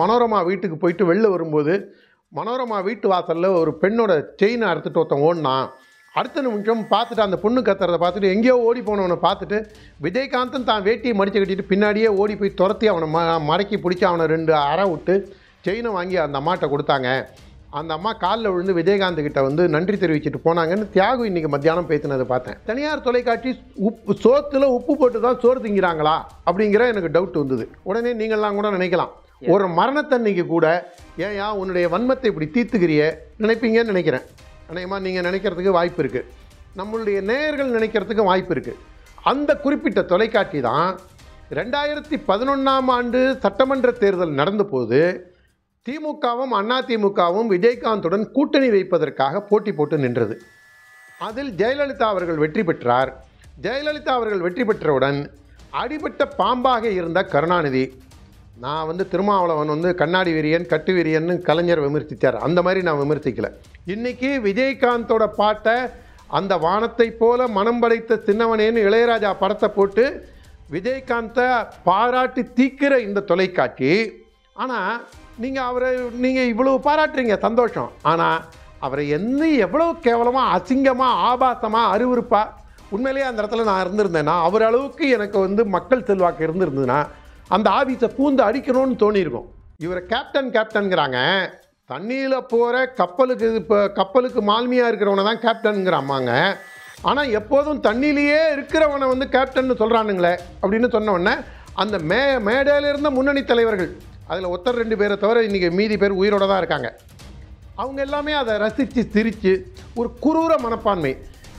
மனோரமா வீட்டுக்கு போயிட்டு வெளில வரும்போது மனோரமா வீட்டு வாசலில் ஒரு பெண்ணோட செயினை அறுத்துட்டு ஒருத்தன் ஓடினான் அடுத்த நிமிஷம் பார்த்துட்டு அந்த பொண்ணு கத்துறதை பார்த்துட்டு எங்கேயோ ஓடி போனவனை பார்த்துட்டு விஜயகாந்தன் தான் வேட்டியை மடித்து கட்டிட்டு பின்னாடியே ஓடி போய் துரத்தி அவனை ம மடக்கி பிடிச்சி அவனை ரெண்டு அரை விட்டு செயினை வாங்கி அந்த அம்மாட்ட கொடுத்தாங்க அந்த அம்மா காலில் விழுந்து விஜயகாந்த் கிட்ட வந்து நன்றி தெரிவிச்சுட்டு போனாங்கன்னு தியாகு இன்றைக்கி மத்தியானம் பேசினதை பார்த்தேன் தனியார் தொலைக்காட்சி உப்பு சோத்தில் உப்பு போட்டு தான் சோறு திங்கிறாங்களா அப்படிங்கிற எனக்கு டவுட் வந்தது உடனே நீங்கள்லாம் கூட நினைக்கலாம் ஒரு மரணத்தன்னைக்கு கூட ஏன் உன்னுடைய வன்மத்தை இப்படி தீர்த்துக்கிறிய நினைப்பீங்கன்னு நினைக்கிறேன் அநேகமாக நீங்கள் நினைக்கிறதுக்கு வாய்ப்பு இருக்குது நம்மளுடைய நேயர்கள் நினைக்கிறதுக்கு வாய்ப்பு இருக்குது அந்த குறிப்பிட்ட தொலைக்காட்சி தான் ரெண்டாயிரத்தி பதினொன்றாம் ஆண்டு சட்டமன்ற தேர்தல் நடந்தபோது திமுகவும் அதிமுகவும் விஜயகாந்துடன் கூட்டணி வைப்பதற்காக போட்டி போட்டு நின்றது அதில் ஜெயலலிதா அவர்கள் வெற்றி பெற்றார் ஜெயலலிதா அவர்கள் வெற்றி பெற்றவுடன் அடிபட்ட பாம்பாக இருந்த கருணாநிதி நான் வந்து திருமாவளவன் வந்து கண்ணாடி விரியன் கட்டு விரியன்னு கலைஞர் விமர்சித்தார் அந்த மாதிரி நான் விமர்சிக்கல இன்னைக்கு விஜயகாந்தோட பாட்டை அந்த வானத்தை போல மனம் படைத்த சின்னவனேன்னு இளையராஜா படத்தை போட்டு விஜயகாந்தை பாராட்டி தீக்கிற இந்த தொலைக்காட்சி ஆனால் நீங்கள் அவரை நீங்கள் இவ்வளோ பாராட்டுறீங்க சந்தோஷம் ஆனால் அவரை என்ன எவ்வளோ கேவலமாக அசிங்கமாக ஆபாசமாக அறிவுறுப்பாக உண்மையிலேயே அந்த இடத்துல நான் இருந்திருந்தேன்னா அவர் அளவுக்கு எனக்கு வந்து மக்கள் செல்வாக்கு இருந்திருந்ததுன்னா அந்த ஆவியத்தை பூந்து அடிக்கணும்னு தோணியிருக்கும் இவரை கேப்டன் கேப்டனுங்கிறாங்க தண்ணியில் போகிற கப்பலுக்கு இப்போ கப்பலுக்கு மால்மியாக இருக்கிறவனை தான் கேப்டனுங்கிறாமாங்க ஆனால் எப்போதும் தண்ணியிலேயே இருக்கிறவனை வந்து கேப்டன் சொல்கிறானுங்களே அப்படின்னு சொன்னவொடனே அந்த மே மேடையில் இருந்த முன்னணி தலைவர்கள் அதில் ஒத்தர் ரெண்டு பேரை தவிர இன்றைக்கி மீதி பேர் உயிரோடு தான் இருக்காங்க அவங்க எல்லாமே அதை ரசித்து சிரித்து ஒரு குரூர மனப்பான்மை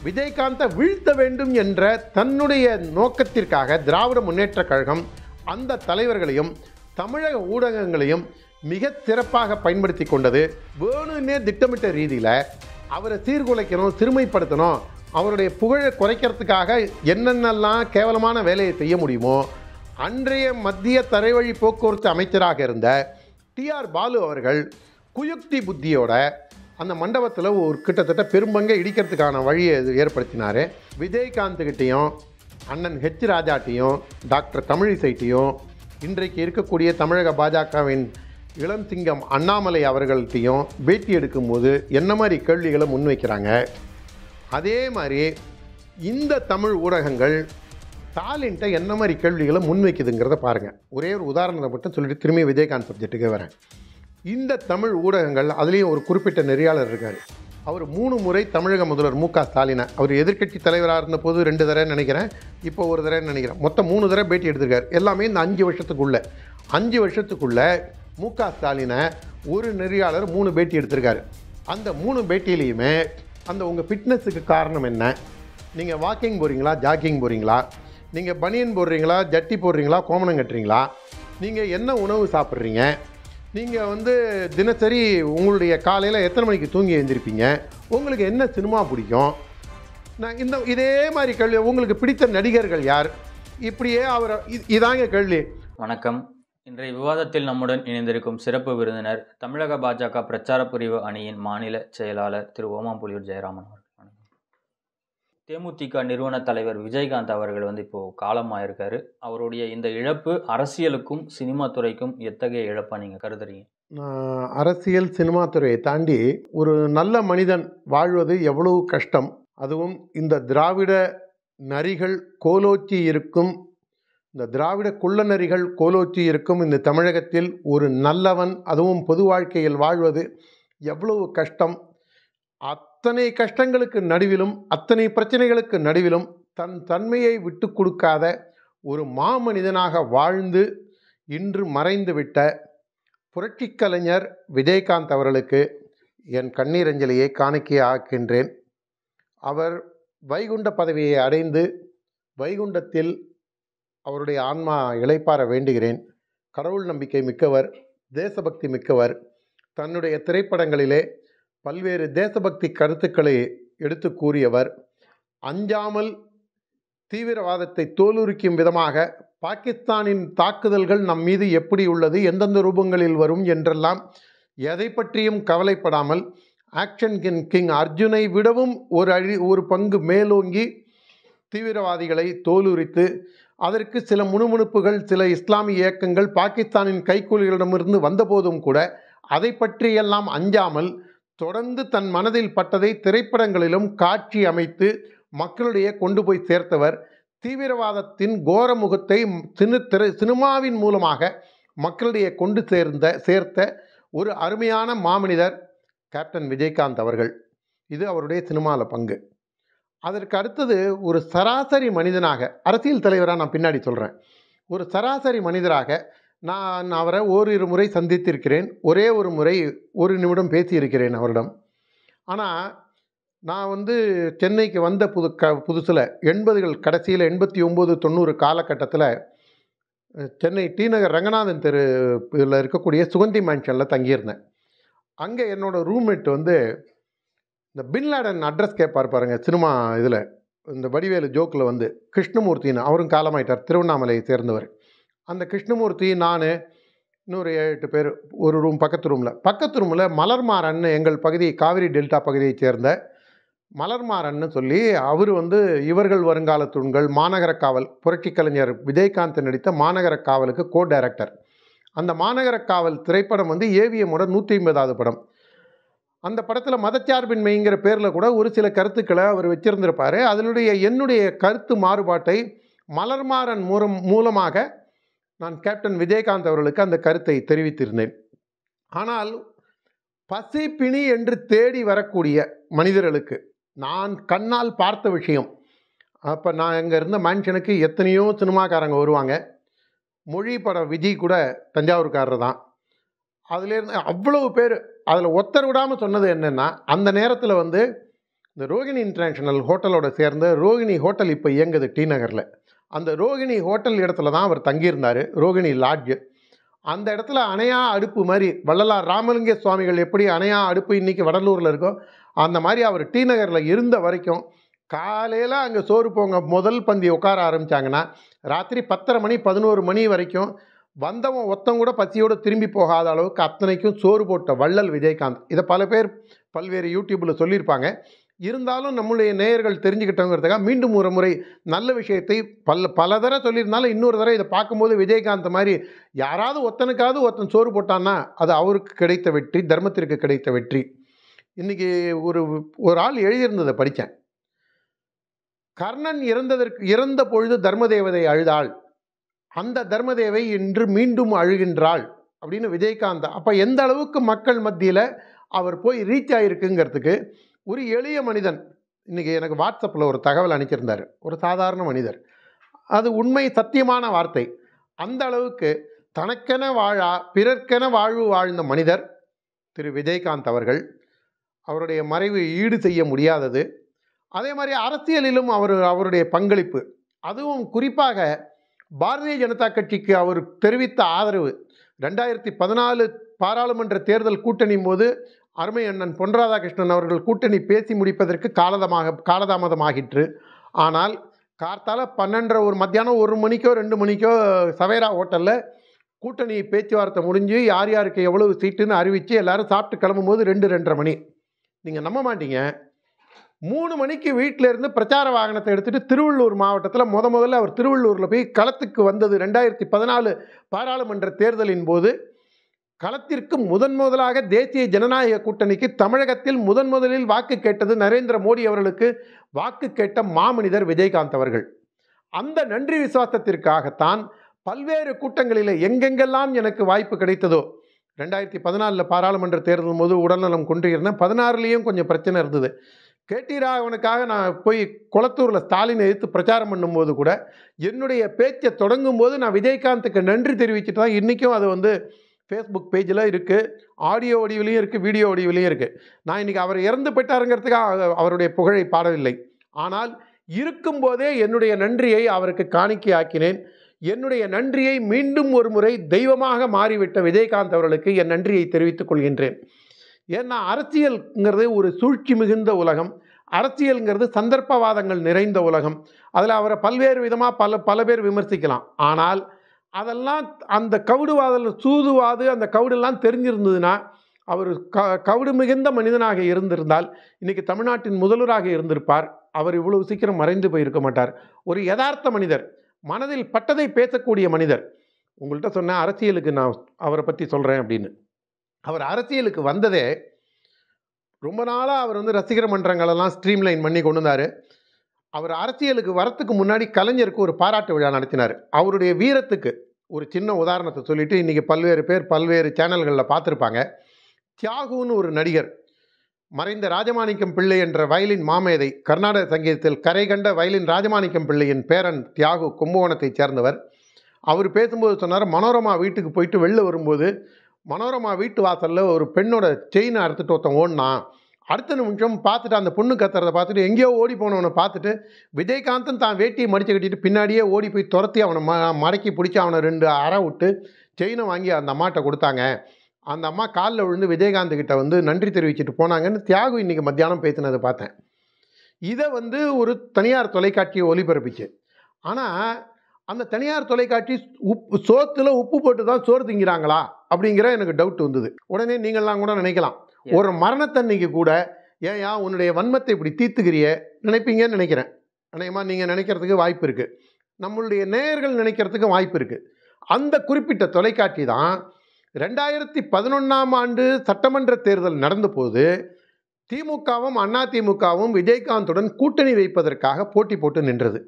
விஜயகாந்தை வீழ்த்த வேண்டும் என்ற தன்னுடைய நோக்கத்திற்காக திராவிட முன்னேற்றக் கழகம் அந்த தலைவர்களையும் தமிழக ஊடகங்களையும் மிக சிறப்பாக பயன்படுத்தி கொண்டது வேணும்னே திட்டமிட்ட ரீதியில் அவரை சீர்குலைக்கணும் சிறுமைப்படுத்தணும் அவருடைய புகழை குறைக்கிறதுக்காக என்னென்னலாம் கேவலமான வேலையை செய்ய முடியுமோ அன்றைய மத்திய தரைவழி போக்குவரத்து அமைச்சராக இருந்த டிஆர் பாலு அவர்கள் குயுக்தி புத்தியோட அந்த மண்டபத்தில் ஒரு கிட்டத்தட்ட பெரும்பங்கை இடிக்கிறதுக்கான வழியை ஏற்படுத்தினார் விஜயகாந்த்கிட்டையும் அண்ணன் ஹெச் ராஜாட்டையும் டாக்டர் தமிழிசைட்டையும் இன்றைக்கு இருக்கக்கூடிய தமிழக பாஜகவின் இளம் சிங்கம் அண்ணாமலை அவர்கள்ட்டையும் பேட்டி எடுக்கும்போது என்ன மாதிரி கேள்விகளை முன்வைக்கிறாங்க அதே மாதிரி இந்த தமிழ் ஊடகங்கள் ஸ்டாலின்ட்ட என்ன மாதிரி கேள்விகளை முன்வைக்குதுங்கிறத பாருங்கள் ஒரே ஒரு உதாரணத்தை மட்டும் சொல்லிட்டு திரும்பி விஜயகாந்த் சப்ஜெக்ட்டுக்கு வரேன் இந்த தமிழ் ஊடகங்கள் அதுலேயும் ஒரு குறிப்பிட்ட நெறியாளர் இருக்கார் அவர் மூணு முறை தமிழக முதல்வர் மு க ஸ்டாலினை அவர் எதிர்க்கட்சி தலைவராக இருந்தபோது ரெண்டு தடவை நினைக்கிறேன் இப்போ ஒரு தடவை நினைக்கிறேன் மொத்தம் மூணு தடவை பேட்டி எடுத்திருக்காரு எல்லாமே இந்த அஞ்சு வருஷத்துக்குள்ளே அஞ்சு வருஷத்துக்குள்ளே மு க ஸ்டாலினை ஒரு நெறியாளர் மூணு பேட்டி எடுத்திருக்காரு அந்த மூணு பேட்டியிலையுமே அந்த உங்கள் ஃபிட்னஸுக்கு காரணம் என்ன நீங்கள் வாக்கிங் போகிறீங்களா ஜாக்கிங் போகிறீங்களா நீங்கள் பனியன் போடுறீங்களா ஜட்டி போடுறீங்களா கோமணம் கட்டுறீங்களா நீங்கள் என்ன உணவு சாப்பிட்றீங்க நீங்கள் வந்து தினசரி உங்களுடைய காலையில் எத்தனை மணிக்கு தூங்கி எழுந்திருப்பீங்க உங்களுக்கு என்ன சினிமா பிடிக்கும் நான் இந்த இதே மாதிரி கேள்வி உங்களுக்கு பிடித்த நடிகர்கள் யார் இப்படியே அவர் இதாங்க கேள்வி வணக்கம் இன்றைய விவாதத்தில் நம்முடன் இணைந்திருக்கும் சிறப்பு விருந்தினர் தமிழக பாஜக பிரச்சார பிரிவு அணியின் மாநில செயலாளர் திரு ஓமாம்புலியூர் ஜெயராமன் அவர்கள் தேமுதிக நிறுவன தலைவர் விஜயகாந்த் அவர்கள் வந்து இப்போது காலமாயிருக்காரு அவருடைய இந்த இழப்பு அரசியலுக்கும் சினிமா துறைக்கும் எத்தகைய இழப்பாக நீங்கள் கருதுறீங்க அரசியல் சினிமா துறையை தாண்டி ஒரு நல்ல மனிதன் வாழ்வது எவ்வளவு கஷ்டம் அதுவும் இந்த திராவிட நரிகள் கோலோச்சி இருக்கும் இந்த திராவிட குள்ள நரிகள் கோலோச்சி இருக்கும் இந்த தமிழகத்தில் ஒரு நல்லவன் அதுவும் பொது வாழ்க்கையில் வாழ்வது எவ்வளவு கஷ்டம் அத்தனை கஷ்டங்களுக்கு நடுவிலும் அத்தனை பிரச்சனைகளுக்கு நடுவிலும் தன் தன்மையை விட்டு கொடுக்காத ஒரு மாமனிதனாக வாழ்ந்து இன்று மறைந்துவிட்ட புரட்சி கலைஞர் விஜயகாந்த் அவர்களுக்கு என் கண்ணீரஞ்சலியை ஆக்கின்றேன் அவர் வைகுண்ட பதவியை அடைந்து வைகுண்டத்தில் அவருடைய ஆன்மா இழைப்பார வேண்டுகிறேன் கடவுள் நம்பிக்கை மிக்கவர் தேசபக்தி மிக்கவர் தன்னுடைய திரைப்படங்களிலே பல்வேறு தேசபக்தி கருத்துக்களை எடுத்து கூறியவர் அஞ்சாமல் தீவிரவாதத்தை தோலுரிக்கும் விதமாக பாகிஸ்தானின் தாக்குதல்கள் நம் மீது எப்படி உள்ளது எந்தெந்த ரூபங்களில் வரும் என்றெல்லாம் எதை பற்றியும் கவலைப்படாமல் ஆக்ஷன் கிங் கிங் அர்ஜுனை விடவும் ஒரு அழி ஒரு பங்கு மேலோங்கி தீவிரவாதிகளை தோலுரித்து அதற்கு சில முணுமுணுப்புகள் சில இஸ்லாமிய இயக்கங்கள் பாகிஸ்தானின் கைக்கூலிகளிடமிருந்து வந்தபோதும் கூட அதை பற்றியெல்லாம் அஞ்சாமல் தொடர்ந்து தன் மனதில் பட்டதை திரைப்படங்களிலும் காட்சி அமைத்து மக்களிடையே கொண்டு போய் சேர்த்தவர் தீவிரவாதத்தின் கோரமுகத்தை முகத்தை திரை சினிமாவின் மூலமாக மக்களிடையே கொண்டு சேர்ந்த சேர்த்த ஒரு அருமையான மாமனிதர் கேப்டன் விஜயகாந்த் அவர்கள் இது அவருடைய சினிமாவில் பங்கு அதற்கு அடுத்தது ஒரு சராசரி மனிதனாக அரசியல் தலைவராக நான் பின்னாடி சொல்கிறேன் ஒரு சராசரி மனிதராக நான் அவரை ஓரிரு முறை சந்தித்திருக்கிறேன் ஒரே ஒரு முறை ஒரு நிமிடம் பேசியிருக்கிறேன் அவரிடம் ஆனால் நான் வந்து சென்னைக்கு வந்த புது க புதுசில் எண்பதுகள் கடைசியில் எண்பத்தி ஒம்பது தொண்ணூறு காலகட்டத்தில் சென்னை டி நகர் ரங்கநாதன் தெரு இதில் இருக்கக்கூடிய சுகந்தி மேன்ஷனில் தங்கியிருந்தேன் அங்கே என்னோடய ரூம்மேட் வந்து இந்த பின்லாடன் அட்ரஸ் கேட்பார் பாருங்கள் சினிமா இதில் இந்த வடிவேலு ஜோக்கில் வந்து கிருஷ்ணமூர்த்தின்னு அவரும் காலமாயிட்டார் திருவண்ணாமலையை சேர்ந்தவர் அந்த கிருஷ்ணமூர்த்தி நான் இன்னொரு எட்டு பேர் ஒரு ரூம் பக்கத்து ரூமில் பக்கத்து ரூமில் மலர்மாறன் எங்கள் பகுதி காவிரி டெல்டா பகுதியைச் சேர்ந்த மலர்மாறன்னு சொல்லி அவர் வந்து இவர்கள் வருங்கால தூண்கள் மாநகர காவல் புரட்சி கலைஞர் விஜயகாந்த் நடித்த மாநகர காவலுக்கு கோ டைரக்டர் அந்த மாநகர காவல் திரைப்படம் வந்து ஏவிஎம்மோட நூற்றி ஐம்பதாவது படம் அந்த படத்தில் மதச்சார்பின்மைங்கிற பேரில் கூட ஒரு சில கருத்துக்களை அவர் வச்சுருந்துருப்பார் அதனுடைய என்னுடைய கருத்து மாறுபாட்டை மலர்மாறன் மூலம் மூலமாக நான் கேப்டன் விஜயகாந்த் அவர்களுக்கு அந்த கருத்தை தெரிவித்திருந்தேன் ஆனால் பசிப்பிணி என்று தேடி வரக்கூடிய மனிதர்களுக்கு நான் கண்ணால் பார்த்த விஷயம் அப்போ நான் இங்கே இருந்த மேன்ஷனுக்கு எத்தனையோ சினிமாக்காரங்க வருவாங்க மொழி படம் விஜய் கூட தஞ்சாவூர்காரர் தான் அதுலேருந்து அவ்வளவு பேர் அதில் ஒத்தர் விடாமல் சொன்னது என்னென்னா அந்த நேரத்தில் வந்து இந்த ரோகிணி இன்டர்நேஷ்னல் ஹோட்டலோடு சேர்ந்து ரோகிணி ஹோட்டல் இப்போ இயங்குது டி நகரில் அந்த ரோகிணி ஹோட்டல் இடத்துல தான் அவர் தங்கியிருந்தார் ரோகிணி லாட்ஜு அந்த இடத்துல அணையா அடுப்பு மாதிரி வள்ளலார் ராமலிங்க சுவாமிகள் எப்படி அணையா அடுப்பு இன்றைக்கி வடலூரில் இருக்கோ அந்த மாதிரி அவர் டி நகரில் இருந்த வரைக்கும் காலையில் அங்கே சோறு போங்க முதல் பந்தி உட்கார ஆரம்பித்தாங்கன்னா ராத்திரி பத்தரை மணி பதினோரு மணி வரைக்கும் வந்தவன் ஒத்தம் கூட பசியோடு திரும்பி போகாத அளவுக்கு அத்தனைக்கும் சோறு போட்ட வள்ளல் விஜயகாந்த் இதை பல பேர் பல்வேறு யூடியூப்பில் சொல்லியிருப்பாங்க இருந்தாலும் நம்முடைய நேயர்கள் தெரிஞ்சுக்கிட்டோங்கிறதுக்காக மீண்டும் ஒரு முறை நல்ல விஷயத்தை பல பல தடவை சொல்லியிருந்தாலும் இன்னொரு தடவை இதை பார்க்கும்போது விஜயகாந்த் மாதிரி யாராவது ஒத்தனுக்காவது ஒருத்தன் சோறு போட்டான்னா அது அவருக்கு கிடைத்த வெற்றி தர்மத்திற்கு கிடைத்த வெற்றி இன்றைக்கி ஒரு ஒரு ஆள் எழுதியிருந்ததை படித்தேன் கர்ணன் இறந்ததற்கு இறந்த பொழுது தர்மதேவதை அழுதாள் அந்த தர்மதேவை இன்று மீண்டும் அழுகின்றாள் அப்படின்னு விஜயகாந்த் அப்போ எந்த அளவுக்கு மக்கள் மத்தியில் அவர் போய் ரீச் ஆகிருக்குங்கிறதுக்கு ஒரு எளிய மனிதன் இன்றைக்கி எனக்கு வாட்ஸ்அப்பில் ஒரு தகவல் அனுப்பியிருந்தார் ஒரு சாதாரண மனிதர் அது உண்மை சத்தியமான வார்த்தை அந்த அளவுக்கு தனக்கென வாழா பிறர்க்கென வாழ்வு வாழ்ந்த மனிதர் திரு விஜயகாந்த் அவர்கள் அவருடைய மறைவு ஈடு செய்ய முடியாதது அதே மாதிரி அரசியலிலும் அவர் அவருடைய பங்களிப்பு அதுவும் குறிப்பாக பாரதிய ஜனதா கட்சிக்கு அவர் தெரிவித்த ஆதரவு ரெண்டாயிரத்தி பதினாலு பாராளுமன்ற தேர்தல் கூட்டணி போது அருமை அண்ணன் பொன் ராதாகிருஷ்ணன் அவர்கள் கூட்டணி பேசி முடிப்பதற்கு காலதமாக காலதாமதமாகிற்று ஆனால் கார்த்தால பன்னெண்டரை ஒரு மத்தியானம் ஒரு மணிக்கோ ரெண்டு மணிக்கோ சவேரா ஹோட்டலில் கூட்டணி பேச்சுவார்த்தை முடிஞ்சு யார் யாருக்கு எவ்வளவு சீட்டுன்னு அறிவித்து எல்லோரும் சாப்பிட்டு கிளம்பும் போது ரெண்டு ரெண்டரை மணி நீங்கள் நம்ப மாட்டீங்க மூணு மணிக்கு வீட்டிலேருந்து பிரச்சார வாகனத்தை எடுத்துகிட்டு திருவள்ளூர் மாவட்டத்தில் முத முதல்ல அவர் திருவள்ளூரில் போய் களத்துக்கு வந்தது ரெண்டாயிரத்தி பதினாலு பாராளுமன்ற தேர்தலின் போது களத்திற்கு முதன் முதலாக தேசிய ஜனநாயக கூட்டணிக்கு தமிழகத்தில் முதன் முதலில் வாக்கு கேட்டது நரேந்திர மோடி அவர்களுக்கு வாக்கு கேட்ட மாமனிதர் விஜயகாந்த் அவர்கள் அந்த நன்றி விசுவாசத்திற்காகத்தான் பல்வேறு கூட்டங்களில் எங்கெங்கெல்லாம் எனக்கு வாய்ப்பு கிடைத்ததோ ரெண்டாயிரத்தி பதினாலில் பாராளுமன்ற தேர்தல் போது உடல்நலம் கொன்றிருந்தேன் பதினாறுலேயும் கொஞ்சம் பிரச்சனை இருந்தது கேடி ராகவனுக்காக நான் போய் குளத்தூரில் ஸ்டாலினை எதிர்த்து பிரச்சாரம் பண்ணும்போது கூட என்னுடைய பேச்சை தொடங்கும் போது நான் விஜயகாந்துக்கு நன்றி தெரிவிச்சுட்டு தான் இன்றைக்கும் அது வந்து ஃபேஸ்புக் பேஜில் இருக்குது ஆடியோ வடிவிலையும் இருக்குது வீடியோ வடிவிலையும் இருக்குது நான் இன்றைக்கி அவர் இறந்து போயிட்டாருங்கிறதுக்காக அவருடைய புகழை பாடவில்லை ஆனால் இருக்கும்போதே என்னுடைய நன்றியை அவருக்கு காணிக்கையாக்கினேன் என்னுடைய நன்றியை மீண்டும் ஒரு முறை தெய்வமாக மாறிவிட்ட விஜயகாந்த் அவர்களுக்கு என் நன்றியை தெரிவித்துக் கொள்கின்றேன் ஏன்னா அரசியல்ங்கிறது ஒரு சூழ்ச்சி மிகுந்த உலகம் அரசியல்ங்கிறது சந்தர்ப்பவாதங்கள் நிறைந்த உலகம் அதில் அவரை பல்வேறு விதமாக பல பல பேர் விமர்சிக்கலாம் ஆனால் அதெல்லாம் அந்த கவுடுவாதல் சூதுவாது அந்த கவுடெல்லாம் தெரிஞ்சிருந்ததுன்னா அவர் க கவுடு மிகுந்த மனிதனாக இருந்திருந்தால் இன்றைக்கி தமிழ்நாட்டின் முதல்வராக இருந்திருப்பார் அவர் இவ்வளவு சீக்கிரம் மறைந்து போயிருக்க மாட்டார் ஒரு யதார்த்த மனிதர் மனதில் பட்டதை பேசக்கூடிய மனிதர் உங்கள்கிட்ட சொன்ன அரசியலுக்கு நான் அவரை பற்றி சொல்கிறேன் அப்படின்னு அவர் அரசியலுக்கு வந்ததே ரொம்ப நாளாக அவர் வந்து ரசிகர் மன்றங்களெல்லாம் ஸ்ட்ரீம்லைன் பண்ணி கொண்டு வந்தார் அவர் அரசியலுக்கு வரத்துக்கு முன்னாடி கலைஞருக்கு ஒரு பாராட்டு விழா நடத்தினார் அவருடைய வீரத்துக்கு ஒரு சின்ன உதாரணத்தை சொல்லிவிட்டு இன்றைக்கி பல்வேறு பேர் பல்வேறு சேனல்களில் பார்த்துருப்பாங்க தியாகுன்னு ஒரு நடிகர் மறைந்த ராஜமாணிக்கம் பிள்ளை என்ற வயலின் மாமேதை கர்நாடக சங்கீதத்தில் கரை கண்ட வயலின் ராஜமாணிக்கம் பிள்ளையின் பேரன் தியாகு கும்பகோணத்தைச் சேர்ந்தவர் அவர் பேசும்போது சொன்னார் மனோரமா வீட்டுக்கு போயிட்டு வெளில வரும்போது மனோரமா வீட்டு வாசலில் ஒரு பெண்ணோட செயினை அறுத்துட்டு ஒருத்தன் ஓடினான் அடுத்த நிமிஷம் பார்த்துட்டு அந்த பொண்ணு கத்துறத பார்த்துட்டு எங்கேயோ ஓடி போனவனை பார்த்துட்டு விஜயகாந்தன் தான் வேட்டியை மடித்து கட்டிட்டு பின்னாடியே ஓடி போய் துரத்தி அவனை ம மடக்கி பிடிச்சி அவனை ரெண்டு அற விட்டு செயினை வாங்கி அந்த அம்மாட்ட கொடுத்தாங்க அந்த அம்மா காலில் விழுந்து விஜயகாந்த் கிட்ட வந்து நன்றி தெரிவிச்சுட்டு போனாங்கன்னு தியாகு இன்றைக்கி மத்தியானம் பேசினதை பார்த்தேன் இதை வந்து ஒரு தனியார் தொலைக்காட்சியை ஒளிபரப்பிச்சு ஆனால் அந்த தனியார் தொலைக்காட்சி உப்பு சோத்தில் உப்பு போட்டு தான் சோறு திங்கிறாங்களா அப்படிங்கிற எனக்கு டவுட் வந்தது உடனே நீங்கள்லாம் கூட நினைக்கலாம் ஒரு மரணத்தன்னைக்கு கூட ஏயா உன்னுடைய வன்மத்தை இப்படி தீர்த்துக்கிறிய நினைப்பீங்கன்னு நினைக்கிறேன் அநேகமாக நீங்கள் நினைக்கிறதுக்கு வாய்ப்பு இருக்குது நம்மளுடைய நேயர்கள் நினைக்கிறதுக்கும் வாய்ப்பு இருக்குது அந்த குறிப்பிட்ட தொலைக்காட்சி தான் ரெண்டாயிரத்தி பதினொன்றாம் ஆண்டு சட்டமன்ற தேர்தல் நடந்த போது திமுகவும் அதிமுகவும் விஜயகாந்துடன் கூட்டணி வைப்பதற்காக போட்டி போட்டு நின்றது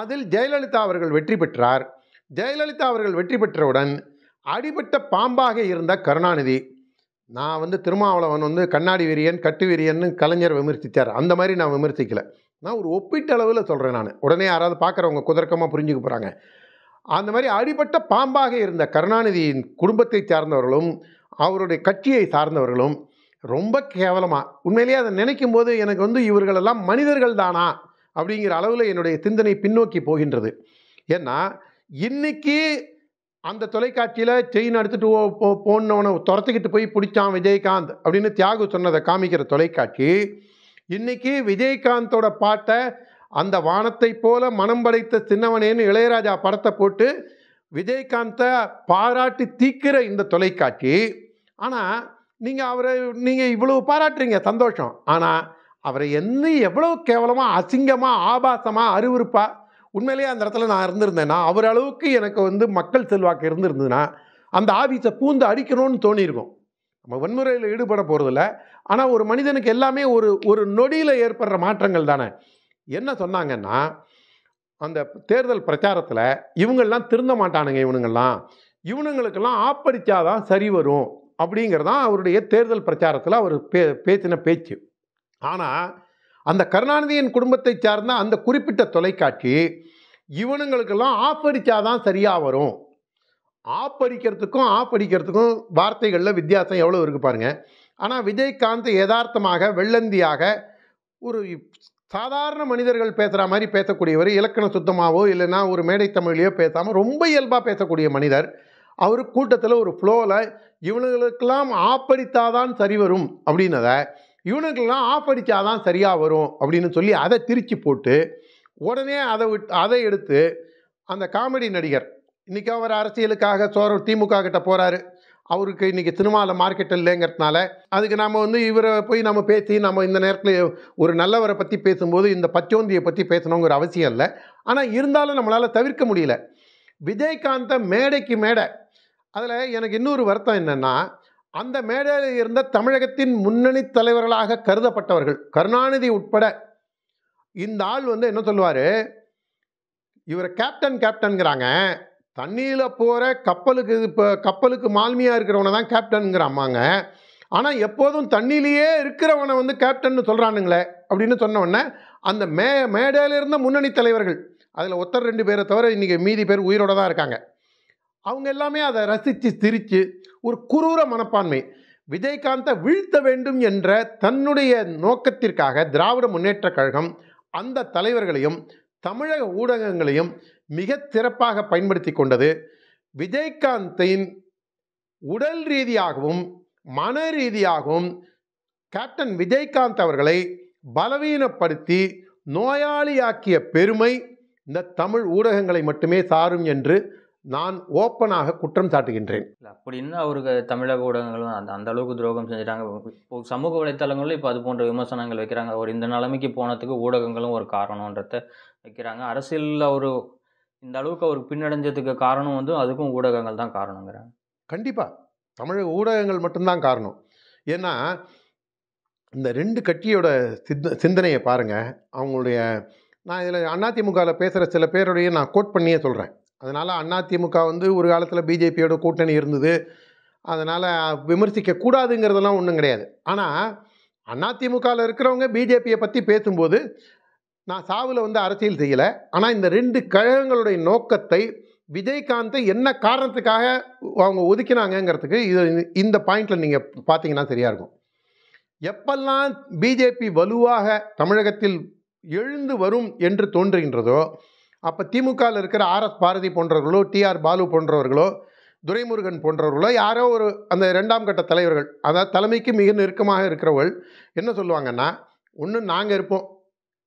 அதில் ஜெயலலிதா அவர்கள் வெற்றி பெற்றார் ஜெயலலிதா அவர்கள் வெற்றி பெற்றவுடன் அடிபட்ட பாம்பாக இருந்த கருணாநிதி நான் வந்து திருமாவளவன் வந்து கண்ணாடி விரியன் கட்டு விரியன்னு கலைஞர் விமர்சித்தார் அந்த மாதிரி நான் விமர்சிக்கலை நான் ஒரு அளவில் சொல்கிறேன் நான் உடனே யாராவது பார்க்குறவங்க குதர்க்கமாக புரிஞ்சுக்க போகிறாங்க அந்த மாதிரி அடிபட்ட பாம்பாக இருந்த கருணாநிதியின் குடும்பத்தை சார்ந்தவர்களும் அவருடைய கட்சியை சார்ந்தவர்களும் ரொம்ப கேவலமாக உண்மையிலேயே அதை நினைக்கும் போது எனக்கு வந்து இவர்களெல்லாம் மனிதர்கள் தானா அப்படிங்கிற அளவில் என்னுடைய சிந்தனை பின்னோக்கி போகின்றது ஏன்னா இன்றைக்கி அந்த தொலைக்காட்சியில் செயின் எடுத்துகிட்டு போ போனவனை துரத்துக்கிட்டு போய் பிடிச்சான் விஜயகாந்த் அப்படின்னு தியாகு சொன்னதை காமிக்கிற தொலைக்காட்சி இன்றைக்கி விஜயகாந்தோட பாட்டை அந்த வானத்தை போல மனம் படைத்த சின்னவனேன்னு இளையராஜா படத்தை போட்டு விஜயகாந்தை பாராட்டி தீக்கிற இந்த தொலைக்காட்சி ஆனால் நீங்கள் அவரை நீங்கள் இவ்வளோ பாராட்டுறீங்க சந்தோஷம் ஆனால் அவரை என்ன எவ்வளோ கேவலமாக அசிங்கமாக ஆபாசமாக அறிவுறுப்பாக உண்மையிலேயே அந்த இடத்துல நான் இருந்திருந்தேன்னா அவர் அளவுக்கு எனக்கு வந்து மக்கள் செல்வாக்கு இருந்திருந்ததுன்னா அந்த ஆபீஸை பூந்து அடிக்கணும்னு தோணியிருக்கும் நம்ம வன்முறையில் ஈடுபட போகிறதில்ல ஆனால் ஒரு மனிதனுக்கு எல்லாமே ஒரு ஒரு நொடியில் ஏற்படுற மாற்றங்கள் தானே என்ன சொன்னாங்கன்னா அந்த தேர்தல் பிரச்சாரத்தில் இவங்கள்லாம் திருந்த மாட்டானுங்க இவனுங்கள்லாம் இவனுங்களுக்கெல்லாம் ஆப்படித்தாதான் சரி வரும் அப்படிங்கிறதான் அவருடைய தேர்தல் பிரச்சாரத்தில் அவர் பே பேசின பேச்சு ஆனால் அந்த கருணாநிதியின் குடும்பத்தை சார்ந்த அந்த குறிப்பிட்ட தொலைக்காட்சி இவனுங்களுக்கெல்லாம் ஆஃப் அடித்தாதான் சரியாக வரும் ஆப் அடிக்கிறதுக்கும் ஆப் அடிக்கிறதுக்கும் வார்த்தைகளில் வித்தியாசம் எவ்வளோ இருக்குது பாருங்கள் ஆனால் விஜயகாந்த் யதார்த்தமாக வெள்ளந்தியாக ஒரு சாதாரண மனிதர்கள் பேசுகிற மாதிரி பேசக்கூடியவர் இலக்கண சுத்தமாகவோ இல்லைன்னா ஒரு மேடை தமிழ்லையோ பேசாமல் ரொம்ப இயல்பாக பேசக்கூடிய மனிதர் அவர் கூட்டத்தில் ஒரு ஃப்ளோவில் இவனுங்களுக்கெல்லாம் ஆப்படித்தாதான் சரி வரும் அப்படின்னதை இவனுக்கெல்லாம் ஆஃப் அடித்தாதான் சரியாக வரும் அப்படின்னு சொல்லி அதை திருச்சி போட்டு உடனே அதை விட் அதை எடுத்து அந்த காமெடி நடிகர் இன்றைக்கி அவர் அரசியலுக்காக சோர திமுக கிட்டே போகிறாரு அவருக்கு இன்றைக்கி சினிமாவில் மார்க்கெட் இல்லைங்கிறதுனால அதுக்கு நம்ம வந்து இவரை போய் நம்ம பேசி நம்ம இந்த நேரத்தில் ஒரு நல்லவரை பற்றி பேசும்போது இந்த பச்சோந்தியை பற்றி பேசணுங்கிற அவசியம் இல்லை ஆனால் இருந்தாலும் நம்மளால் தவிர்க்க முடியல விஜயகாந்தை மேடைக்கு மேடை அதில் எனக்கு இன்னொரு வருத்தம் என்னென்னா அந்த மேடையில் இருந்த தமிழகத்தின் முன்னணி தலைவர்களாக கருதப்பட்டவர்கள் கருணாநிதி உட்பட இந்த ஆள் வந்து என்ன சொல்லுவார் இவர் கேப்டன் கேப்டனுங்கிறாங்க தண்ணியில் போகிற கப்பலுக்கு இப்போ கப்பலுக்கு மால்மியாக இருக்கிறவனை தான் கேப்டனுங்கிறாமாங்க ஆனால் எப்போதும் தண்ணியிலேயே இருக்கிறவனை வந்து கேப்டன்னு சொல்கிறானுங்களே அப்படின்னு சொன்னவொடனே அந்த மே மேடையில் இருந்த முன்னணி தலைவர்கள் அதில் ஒத்தர் ரெண்டு பேரை தவிர இன்றைக்கி மீதி பேர் உயிரோடு தான் இருக்காங்க அவங்க எல்லாமே அதை ரசித்து சிரித்து ஒரு குரூர மனப்பான்மை விஜயகாந்தை வீழ்த்த வேண்டும் என்ற தன்னுடைய நோக்கத்திற்காக திராவிட முன்னேற்ற கழகம் அந்த தலைவர்களையும் தமிழக ஊடகங்களையும் மிக சிறப்பாக பயன்படுத்தி கொண்டது விஜயகாந்தின் உடல் ரீதியாகவும் மன ரீதியாகவும் கேப்டன் விஜயகாந்த் அவர்களை பலவீனப்படுத்தி நோயாளியாக்கிய பெருமை இந்த தமிழ் ஊடகங்களை மட்டுமே சாரும் என்று நான் ஓப்பனாக குற்றம் சாட்டுகின்றேன் அப்படின்னு அவருக்கு தமிழக ஊடகங்களும் அந்த அந்த அளவுக்கு துரோகம் செஞ்சுட்டாங்க இப்போ சமூக வலைத்தளங்களும் இப்போ அது போன்ற விமர்சனங்கள் வைக்கிறாங்க அவர் இந்த நிலைமைக்கு போனதுக்கு ஊடகங்களும் ஒரு காரணன்றத வைக்கிறாங்க அரசியலில் அவர் இந்த அளவுக்கு அவருக்கு பின்னடைஞ்சதுக்கு காரணம் வந்து அதுக்கும் ஊடகங்கள் தான் காரணங்கிறாங்க கண்டிப்பாக தமிழக ஊடகங்கள் மட்டும்தான் காரணம் ஏன்னா இந்த ரெண்டு கட்சியோட சித் சிந்தனையை பாருங்கள் அவங்களுடைய நான் இதில் அதிமுகவில் பேசுகிற சில பேருடைய நான் கோட் பண்ணியே சொல்கிறேன் அதனால் அதிமுக வந்து ஒரு காலத்தில் பிஜேபியோட கூட்டணி இருந்தது அதனால் விமர்சிக்க கூடாதுங்கிறதெல்லாம் ஒன்றும் கிடையாது ஆனால் அதிமுகவில் இருக்கிறவங்க பிஜேபியை பற்றி பேசும்போது நான் சாவில் வந்து அரசியல் செய்யலை ஆனால் இந்த ரெண்டு கழகங்களுடைய நோக்கத்தை விஜயகாந்தை என்ன காரணத்துக்காக அவங்க ஒதுக்கினாங்கங்கிறதுக்கு இது இந்த பாயிண்டில் நீங்கள் பார்த்தீங்கன்னா சரியாக இருக்கும் எப்பெல்லாம் பிஜேபி வலுவாக தமிழகத்தில் எழுந்து வரும் என்று தோன்றுகின்றதோ அப்போ திமுகவில் இருக்கிற ஆர்எஸ் பாரதி போன்றவர்களோ டிஆர் பாலு போன்றவர்களோ துரைமுருகன் போன்றவர்களோ யாரோ ஒரு அந்த ரெண்டாம் கட்ட தலைவர்கள் அதாவது தலைமைக்கு மிக நெருக்கமாக இருக்கிறவர்கள் என்ன சொல்லுவாங்கன்னா ஒன்று நாங்கள் இருப்போம்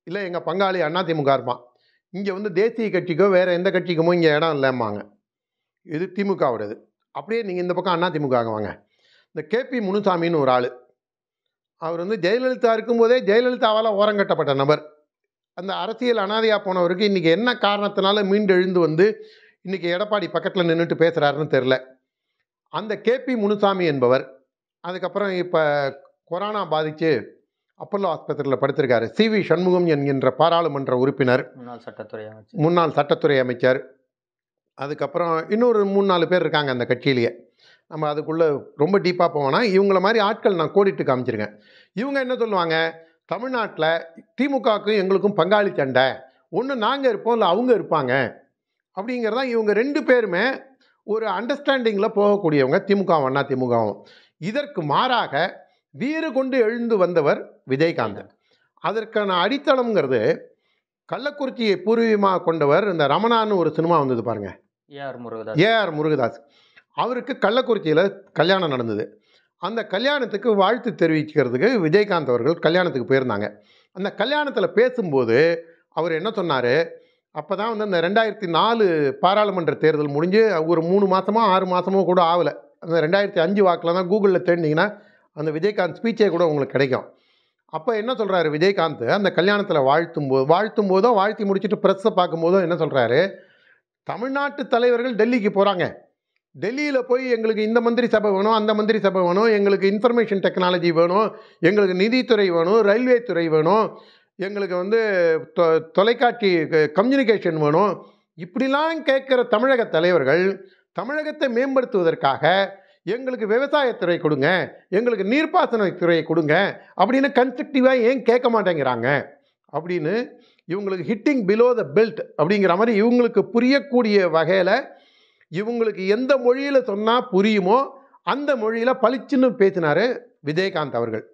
இல்லை எங்கள் பங்காளி அண்ணா திமுக இருப்பான் இங்கே வந்து தேசிய கட்சிக்கோ வேறு எந்த கட்சிக்குமோ இங்கே இடம் இல்லைம்பாங்க இது திமுகவுடையது அப்படியே நீங்கள் இந்த பக்கம் அண்ணா திமுக வாங்க இந்த கேபி முனுசாமின்னு ஒரு ஆள் அவர் வந்து ஜெயலலிதா இருக்கும்போதே ஜெயலலிதாவால் ஓரங்கட்டப்பட்ட நபர் அந்த அரசியல் அனாதையாக போனவருக்கு இன்றைக்கி என்ன காரணத்தினால மீண்டெழுந்து வந்து இன்றைக்கி எடப்பாடி பக்கத்தில் நின்றுட்டு பேசுகிறாருன்னு தெரில அந்த கேபி முனுசாமி என்பவர் அதுக்கப்புறம் இப்போ கொரோனா பாதித்து அப்பல்லோ ஆஸ்பத்திரியில் படுத்திருக்காரு சி வி சண்முகம் என்கின்ற பாராளுமன்ற உறுப்பினர் முன்னாள் சட்டத்துறை அமைச்சர் முன்னாள் சட்டத்துறை அமைச்சர் அதுக்கப்புறம் இன்னொரு மூணு நாலு பேர் இருக்காங்க அந்த கட்சியிலேயே நம்ம அதுக்குள்ளே ரொம்ப டீப்பாக போவோம்னா இவங்கள மாதிரி ஆட்கள் நான் கோடிட்டு காமிச்சிருக்கேன் இவங்க என்ன சொல்லுவாங்க தமிழ்நாட்டில் திமுகவுக்கும் எங்களுக்கும் பங்காளி சண்டை ஒன்று நாங்கள் இருப்போம் இல்லை அவங்க இருப்பாங்க அப்படிங்கிறதான் இவங்க ரெண்டு பேருமே ஒரு அண்டர்ஸ்டாண்டிங்கில் போகக்கூடியவங்க திமுக அண்ணா திமுகவும் இதற்கு மாறாக வீறு கொண்டு எழுந்து வந்தவர் விஜயகாந்தன் அதற்கான அடித்தளம்ங்கிறது கள்ளக்குறிச்சியை பூர்வீகமாக கொண்டவர் இந்த ரமணான்னு ஒரு சினிமா வந்தது பாருங்கள் ஏஆர் முருகதாஸ் ஏஆர் முருகதாஸ் அவருக்கு கள்ளக்குறிச்சியில் கல்யாணம் நடந்தது அந்த கல்யாணத்துக்கு வாழ்த்து தெரிவிக்கிறதுக்கு விஜயகாந்த் அவர்கள் கல்யாணத்துக்கு போயிருந்தாங்க அந்த கல்யாணத்தில் பேசும்போது அவர் என்ன சொன்னார் அப்போ தான் வந்து அந்த ரெண்டாயிரத்தி நாலு பாராளுமன்ற தேர்தல் முடிஞ்சு ஒரு மூணு மாதமோ ஆறு மாதமோ கூட ஆகலை அந்த ரெண்டாயிரத்தி அஞ்சு வாக்கில் தான் கூகுளில் தேடினீங்கன்னா அந்த விஜயகாந்த் ஸ்பீச்சே கூட உங்களுக்கு கிடைக்கும் அப்போ என்ன சொல்கிறாரு விஜயகாந்த் அந்த கல்யாணத்தில் வாழ்த்தும் போது வாழ்த்தும் போதோ வாழ்த்தி முடிச்சுட்டு ப்ரெஸ்ஸை பார்க்கும்போதோ என்ன சொல்கிறாரு தமிழ்நாட்டு தலைவர்கள் டெல்லிக்கு போகிறாங்க டெல்லியில் போய் எங்களுக்கு இந்த மந்திரி சபை வேணும் அந்த மந்திரி சபை வேணும் எங்களுக்கு இன்ஃபர்மேஷன் டெக்னாலஜி வேணும் எங்களுக்கு நிதித்துறை வேணும் ரயில்வே துறை வேணும் எங்களுக்கு வந்து தொ தொலைக்காட்சி கம்யூனிகேஷன் வேணும் இப்படிலாம் கேட்குற தமிழக தலைவர்கள் தமிழகத்தை மேம்படுத்துவதற்காக எங்களுக்கு விவசாயத்துறை கொடுங்க எங்களுக்கு நீர்ப்பாசனத்துறை கொடுங்க அப்படின்னு கன்ஸ்ட்ரக்டிவாக ஏன் கேட்க மாட்டேங்கிறாங்க அப்படின்னு இவங்களுக்கு ஹிட்டிங் பிலோ த பெல்ட் அப்படிங்கிற மாதிரி இவங்களுக்கு புரியக்கூடிய வகையில் இவங்களுக்கு எந்த மொழியில் சொன்னால் புரியுமோ அந்த மொழியில் பளிச்சுன்னு பேசினார் விஜயகாந்த் அவர்கள்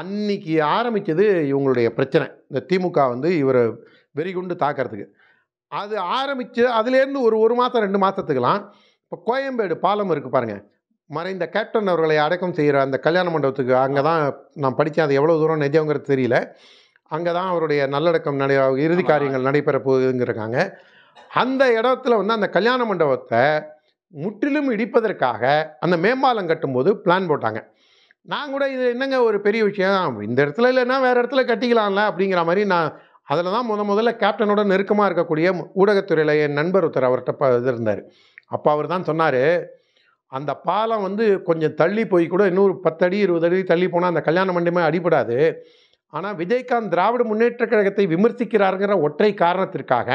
அன்னைக்கு ஆரம்பித்தது இவங்களுடைய பிரச்சனை இந்த திமுக வந்து இவரை வெறிகுண்டு தாக்கிறதுக்கு அது ஆரம்பித்து அதுலேருந்து ஒரு ஒரு மாதம் ரெண்டு மாதத்துக்கெலாம் இப்போ கோயம்பேடு பாலம் இருக்குது பாருங்கள் மறைந்த கேப்டன் அவர்களை அடக்கம் செய்கிற அந்த கல்யாண மண்டபத்துக்கு அங்கே தான் நான் படித்தேன் அது எவ்வளோ தூரம் நிஜங்கிறது தெரியல அங்கே தான் அவருடைய நல்லடக்கம் நடை இறுதி காரியங்கள் நடைபெற போகுதுங்கிறாங்க அந்த இடத்துல வந்து அந்த கல்யாண மண்டபத்தை முற்றிலும் இடிப்பதற்காக அந்த மேம்பாலம் கட்டும்போது பிளான் போட்டாங்க நான் கூட இது என்னங்க ஒரு பெரிய விஷயம் இந்த இடத்துல இல்லைன்னா வேறு இடத்துல கட்டிக்கலாம்ல அப்படிங்கிற மாதிரி நான் அதில் தான் முத முதல்ல கேப்டனோட நெருக்கமாக இருக்கக்கூடிய ஊடகத்துறையில் என் நண்பர் ஒருத்தர் அவர்கிட்ட இது இருந்தார் அப்போ அவர் தான் சொன்னார் அந்த பாலம் வந்து கொஞ்சம் தள்ளி போய் கூட இன்னொரு பத்தடி இருபது அடி தள்ளி போனால் அந்த கல்யாண மண்டபமே அடிபடாது ஆனால் விஜயகாந்த் திராவிட முன்னேற்ற கழகத்தை விமர்சிக்கிறாருங்கிற ஒற்றை காரணத்திற்காக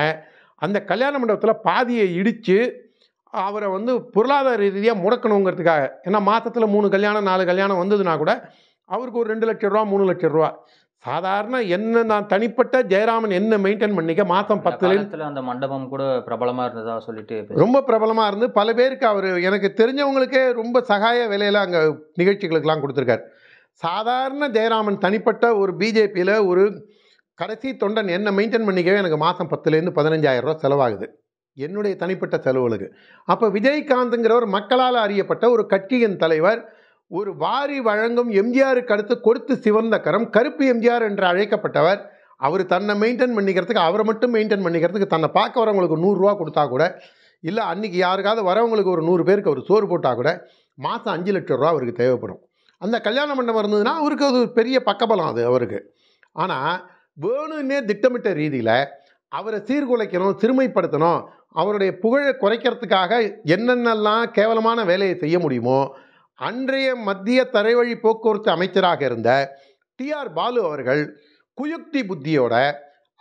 அந்த கல்யாண மண்டபத்தில் பாதியை இடித்து அவரை வந்து பொருளாதார ரீதியாக முடக்கணுங்கிறதுக்காக ஏன்னா மாதத்தில் மூணு கல்யாணம் நாலு கல்யாணம் வந்ததுன்னா கூட அவருக்கு ஒரு ரெண்டு லட்சம் ரூபா மூணு லட்சம் ரூபா சாதாரண என்ன நான் தனிப்பட்ட ஜெயராமன் என்ன மெயின்டைன் பண்ணிக்க மாதம் பத்துல அந்த மண்டபம் கூட பிரபலமாக இருந்ததா சொல்லிட்டு ரொம்ப பிரபலமாக இருந்து பல பேருக்கு அவர் எனக்கு தெரிஞ்சவங்களுக்கே ரொம்ப சகாய விலையில் அங்கே நிகழ்ச்சிகளுக்கெல்லாம் கொடுத்துருக்காரு சாதாரண ஜெயராமன் தனிப்பட்ட ஒரு பிஜேபியில் ஒரு கடைசி தொண்டன் என்னை மெயின்டைன் பண்ணிக்கவே எனக்கு மாதம் பத்துலேருந்து பதினஞ்சாயிரரூவா செலவாகுது என்னுடைய தனிப்பட்ட செலவுகளுக்கு அப்போ விஜயகாந்துங்கிறவர் மக்களால் அறியப்பட்ட ஒரு கட்சியின் தலைவர் ஒரு வாரி வழங்கும் எம்ஜிஆருக்கு அடுத்து கொடுத்து சிவந்த கரம் கருப்பு எம்ஜிஆர் என்று அழைக்கப்பட்டவர் அவர் தன்னை மெயின்டைன் பண்ணிக்கிறதுக்கு அவரை மட்டும் மெயின்டைன் பண்ணிக்கிறதுக்கு தன்னை பார்க்க வரவங்களுக்கு நூறுரூவா கொடுத்தா கூட இல்லை அன்றைக்கி யாருக்காவது வரவங்களுக்கு ஒரு நூறு பேருக்கு அவர் சோறு போட்டால் கூட மாதம் அஞ்சு லட்சம் ரூபா அவருக்கு தேவைப்படும் அந்த கல்யாண மண்டபம் இருந்ததுன்னா அவருக்கு அது பெரிய பக்கபலம் அது அவருக்கு ஆனால் வேணும்னே திட்டமிட்ட ரீதியில் அவரை சீர்குலைக்கணும் சிறுமைப்படுத்தணும் அவருடைய புகழை குறைக்கிறதுக்காக என்னென்னலாம் கேவலமான வேலையை செய்ய முடியுமோ அன்றைய மத்திய தரைவழி போக்குவரத்து அமைச்சராக இருந்த டிஆர் பாலு அவர்கள் குயுக்தி புத்தியோட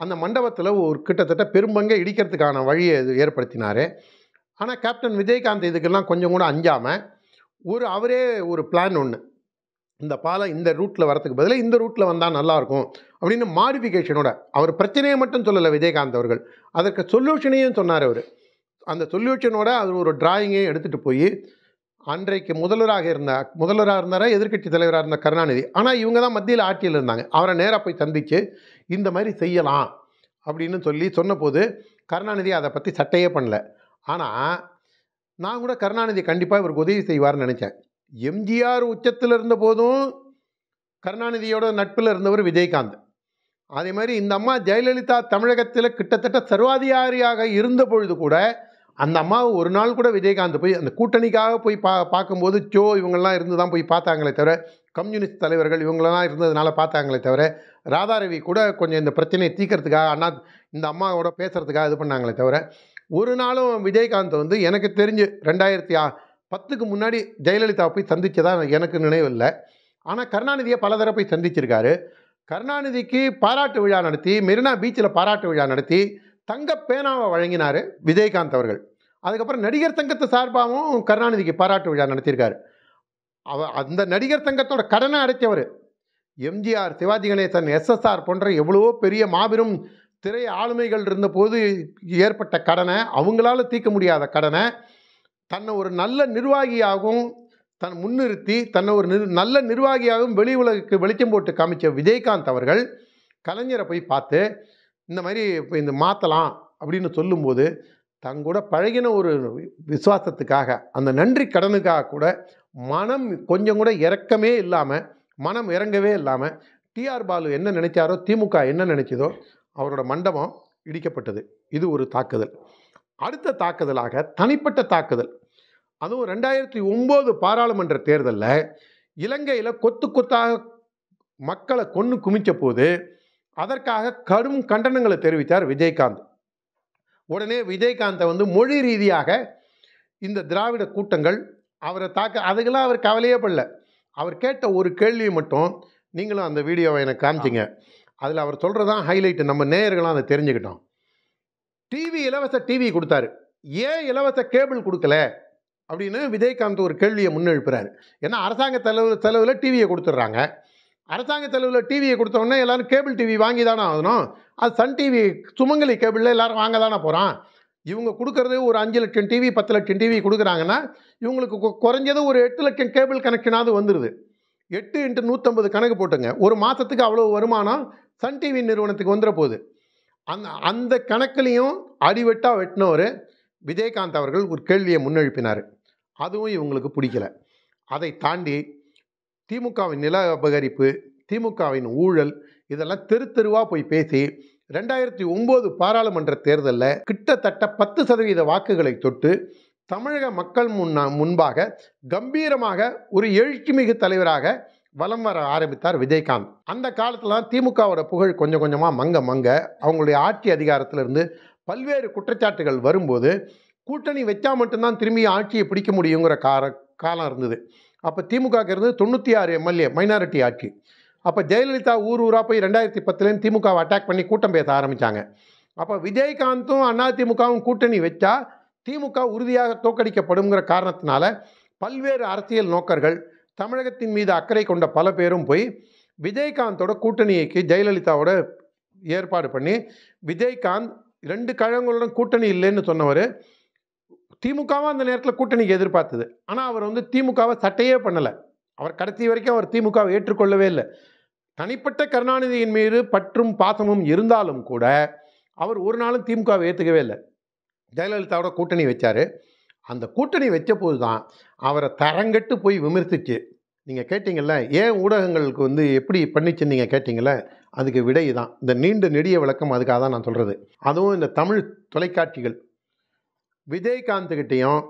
அந்த மண்டபத்தில் ஒரு கிட்டத்தட்ட பெரும்பங்கை இடிக்கிறதுக்கான வழியை ஏற்படுத்தினார் ஆனால் கேப்டன் விஜயகாந்த் இதுக்கெல்லாம் கொஞ்சம் கூட அஞ்சாமல் ஒரு அவரே ஒரு பிளான் ஒன்று இந்த பாலம் இந்த ரூட்டில் வரத்துக்கு பதிலாக இந்த ரூட்டில் வந்தால் நல்லாயிருக்கும் அப்படின்னு மாடிஃபிகேஷனோட அவர் பிரச்சனையை மட்டும் சொல்லலை விஜயகாந்த் அவர்கள் அதற்கு சொல்யூஷனையும் சொன்னார் அவர் அந்த சொல்யூஷனோட அது ஒரு டிராயிங்கையும் எடுத்துகிட்டு போய் அன்றைக்கு முதல்வராக இருந்த முதல்வராக இருந்தார் எதிர்கட்சி தலைவராக இருந்த கருணாநிதி ஆனால் இவங்க தான் மத்தியில் ஆட்சியில் இருந்தாங்க அவரை நேராக போய் சந்தித்து இந்த மாதிரி செய்யலாம் அப்படின்னு சொல்லி சொன்னபோது கருணாநிதி அதை பற்றி சட்டையே பண்ணல ஆனால் நான் கூட கருணாநிதி கண்டிப்பாக இவருக்கு உதவி செய்வார்னு நினச்சேன் எம்ஜிஆர் உச்சத்தில் இருந்த போதும் கருணாநிதியோட நட்பில் இருந்தவர் விஜயகாந்த் அதே மாதிரி இந்த அம்மா ஜெயலலிதா தமிழகத்தில் கிட்டத்தட்ட சர்வாதிகாரியாக இருந்த பொழுது கூட அந்த அம்மா ஒரு நாள் கூட விஜயகாந்த் போய் அந்த கூட்டணிக்காக போய் பா பார்க்கும்போது ஜோ இவங்கெல்லாம் இருந்து தான் போய் பார்த்தாங்களே தவிர கம்யூனிஸ்ட் தலைவர்கள் இவங்களெல்லாம் இருந்ததுனால பார்த்தாங்களே தவிர ராதாரவி கூட கொஞ்சம் இந்த பிரச்சனையை தீக்கிறதுக்காக அண்ணா இந்த அம்மாவோட பேசுகிறதுக்காக இது பண்ணாங்களே தவிர ஒரு நாளும் விஜயகாந்த் வந்து எனக்கு தெரிஞ்சு ரெண்டாயிரத்தி பத்துக்கு முன்னாடி ஜெயலலிதா போய் சந்தித்ததா எனக்கு நினைவு இல்லை ஆனால் கருணாநிதியை பல போய் சந்திச்சிருக்காரு கருணாநிதிக்கு பாராட்டு விழா நடத்தி மெரினா பீச்சில் பாராட்டு விழா நடத்தி தங்க பேனாவை வழங்கினார் விஜயகாந்த் அவர்கள் அதுக்கப்புறம் நடிகர் சங்கத்தை சார்பாகவும் கருணாநிதிக்கு பாராட்டு விழா நடத்தியிருக்காரு அவ அந்த நடிகர் சங்கத்தோட கடனை அடைச்சவர் எம்ஜிஆர் சிவாஜி கணேசன் எஸ்எஸ்ஆர் போன்ற எவ்வளவோ பெரிய மாபெரும் திரை ஆளுமைகள் இருந்தபோது ஏற்பட்ட கடனை அவங்களால தீர்க்க முடியாத கடனை தன்னை ஒரு நல்ல நிர்வாகியாகவும் தன் முன்னிறுத்தி தன்னை ஒரு நிர் நல்ல நிர்வாகியாகவும் வெளி உலகுக்கு வெளிச்சம் போட்டு காமிச்ச விஜயகாந்த் அவர்கள் கலைஞரை போய் பார்த்து இந்த மாதிரி இப்போ இந்த மாற்றலாம் அப்படின்னு சொல்லும்போது தங்கூட பழகின ஒரு விசுவாசத்துக்காக அந்த நன்றி கடனுக்காக கூட மனம் கொஞ்சம் கூட இறக்கமே இல்லாமல் மனம் இறங்கவே இல்லாமல் டிஆர் பாலு என்ன நினைச்சாரோ திமுக என்ன நினைச்சதோ அவரோட மண்டபம் இடிக்கப்பட்டது இது ஒரு தாக்குதல் அடுத்த தாக்குதலாக தனிப்பட்ட தாக்குதல் அதுவும் ரெண்டாயிரத்தி ஒம்பது பாராளுமன்ற தேர்தலில் இலங்கையில் கொத்து கொத்தாக மக்களை கொன்று குமிச்ச போது அதற்காக கடும் கண்டனங்களை தெரிவித்தார் விஜயகாந்த் உடனே விஜயகாந்தை வந்து மொழி ரீதியாக இந்த திராவிட கூட்டங்கள் அவரை தாக்க அதுக்கெல்லாம் அவர் கவலையே படல அவர் கேட்ட ஒரு கேள்வியை மட்டும் நீங்களும் அந்த வீடியோவை எனக்கு காமிச்சிங்க அதில் அவர் சொல்கிறதான் ஹைலைட்டு நம்ம நேயர்களாக அதை தெரிஞ்சுக்கிட்டோம் டிவி இலவச டிவி கொடுத்தாரு ஏன் இலவச கேபிள் கொடுக்கல அப்படின்னு விஜயகாந்த் ஒரு கேள்வியை முன்னெழுப்புறாரு ஏன்னா அரசாங்க தலைவர் செலவில் டிவியை கொடுத்துட்றாங்க அரசாங்க செலவில் டிவியை கொடுத்தோடனே எல்லோரும் கேபிள் டிவி வாங்கி தானே ஆகணும் அது சன் டிவி சுமங்கலி கேபிளில் எல்லோரும் வாங்க தானே போகிறான் இவங்க கொடுக்குறது ஒரு அஞ்சு லட்சம் டிவி பத்து லட்சம் டிவி கொடுக்குறாங்கன்னா இவங்களுக்கு குறைஞ்சது ஒரு எட்டு லட்சம் கேபிள் கனெக்ஷனாவது வந்துடுது எட்டு இன்ட்டு நூற்றம்பது கணக்கு போட்டுங்க ஒரு மாதத்துக்கு அவ்வளோ வருமானம் சன் டிவி நிறுவனத்துக்கு வந்துட போகுது அந்த அந்த கணக்குலேயும் அடிவெட்டாக வெட்டினவர் விஜயகாந்த் அவர்கள் ஒரு கேள்வியை முன்னெழுப்பினார் அதுவும் இவங்களுக்கு பிடிக்கல அதை தாண்டி திமுகவின் நில அபகரிப்பு திமுகவின் ஊழல் இதெல்லாம் தெரு தெருவாக போய் பேசி ரெண்டாயிரத்தி ஒம்பது பாராளுமன்ற தேர்தலில் கிட்டத்தட்ட பத்து சதவீத வாக்குகளை தொட்டு தமிழக மக்கள் முன்னா முன்பாக கம்பீரமாக ஒரு எழுச்சிமிகு தலைவராக வலம் வர ஆரம்பித்தார் விஜயகாந்த் அந்த காலத்தில் திமுகவோட புகழ் கொஞ்சம் கொஞ்சமாக மங்க மங்க அவங்களுடைய ஆட்சி அதிகாரத்திலிருந்து பல்வேறு குற்றச்சாட்டுகள் வரும்போது கூட்டணி வச்சா மட்டும்தான் திரும்பி ஆட்சியை பிடிக்க முடியுங்கிற கார காலம் இருந்தது அப்போ திமுக இருந்து தொண்ணூற்றி ஆறு எம்எல்ஏ மைனாரிட்டி ஆட்சி அப்போ ஜெயலலிதா ஊர் ஊராக போய் ரெண்டாயிரத்தி பத்துலேருந்து திமுகவை அட்டாக் பண்ணி கூட்டம் பேச ஆரம்பித்தாங்க அப்போ விஜயகாந்தும் அதிமுகவும் கூட்டணி வச்சா திமுக உறுதியாக தோக்கடிக்கப்படுங்கிற காரணத்தினால பல்வேறு அரசியல் நோக்கர்கள் தமிழகத்தின் மீது அக்கறை கொண்ட பல பேரும் போய் விஜயகாந்தோட கூட்டணிக்கு ஜெயலலிதாவோட ஏற்பாடு பண்ணி விஜயகாந்த் ரெண்டு கழகங்களுடன் கூட்டணி இல்லைன்னு சொன்னவர் திமுகவும் அந்த நேரத்தில் கூட்டணிக்கு எதிர்பார்த்தது ஆனால் அவர் வந்து திமுகவை சட்டையே பண்ணலை அவர் கடைசி வரைக்கும் அவர் திமுகவை ஏற்றுக்கொள்ளவே இல்லை தனிப்பட்ட கருணாநிதியின் மீது பற்றும் பாசமும் இருந்தாலும் கூட அவர் ஒரு நாளும் திமுகவை ஏற்றுக்கவே இல்லை ஜெயலலிதாவோட கூட்டணி வச்சார் அந்த கூட்டணி வச்ச போது தான் அவரை தரங்கட்டு போய் விமர்சிச்சு நீங்கள் கேட்டிங்கள்ல ஏன் ஊடகங்களுக்கு வந்து எப்படி பண்ணிச்சு நீங்கள் கேட்டிங்கள்ல அதுக்கு விடை தான் இந்த நீண்ட நெடிய விளக்கம் அதுக்காக தான் நான் சொல்கிறது அதுவும் இந்த தமிழ் தொலைக்காட்சிகள் விஜயகாந்த்கிட்டையும்